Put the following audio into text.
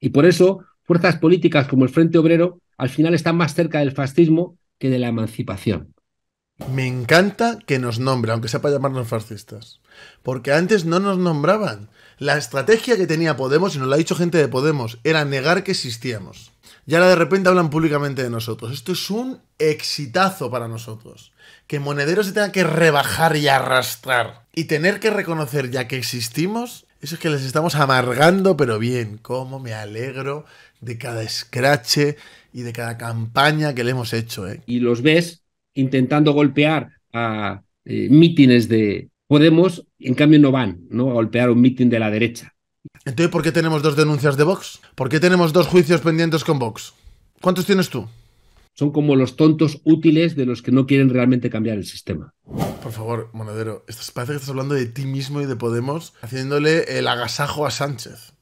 Y por eso, fuerzas políticas como el Frente Obrero al final están más cerca del fascismo que de la emancipación. Me encanta que nos nombre, aunque sepa llamarnos fascistas. Porque antes no nos nombraban. La estrategia que tenía Podemos, y nos la ha dicho gente de Podemos, era negar que existíamos. Y ahora de repente hablan públicamente de nosotros. Esto es un exitazo para nosotros. Que Monedero se tenga que rebajar y arrastrar. Y tener que reconocer ya que existimos eso es que les estamos amargando, pero bien. Cómo me alegro de cada escrache y de cada campaña que le hemos hecho. ¿eh? Y los ves intentando golpear a eh, mítines de Podemos, en cambio no van ¿no? a golpear un mítin de la derecha. Entonces, ¿por qué tenemos dos denuncias de Vox? ¿Por qué tenemos dos juicios pendientes con Vox? ¿Cuántos tienes tú? son como los tontos útiles de los que no quieren realmente cambiar el sistema. Por favor, Monedero, parece que estás hablando de ti mismo y de Podemos, haciéndole el agasajo a Sánchez.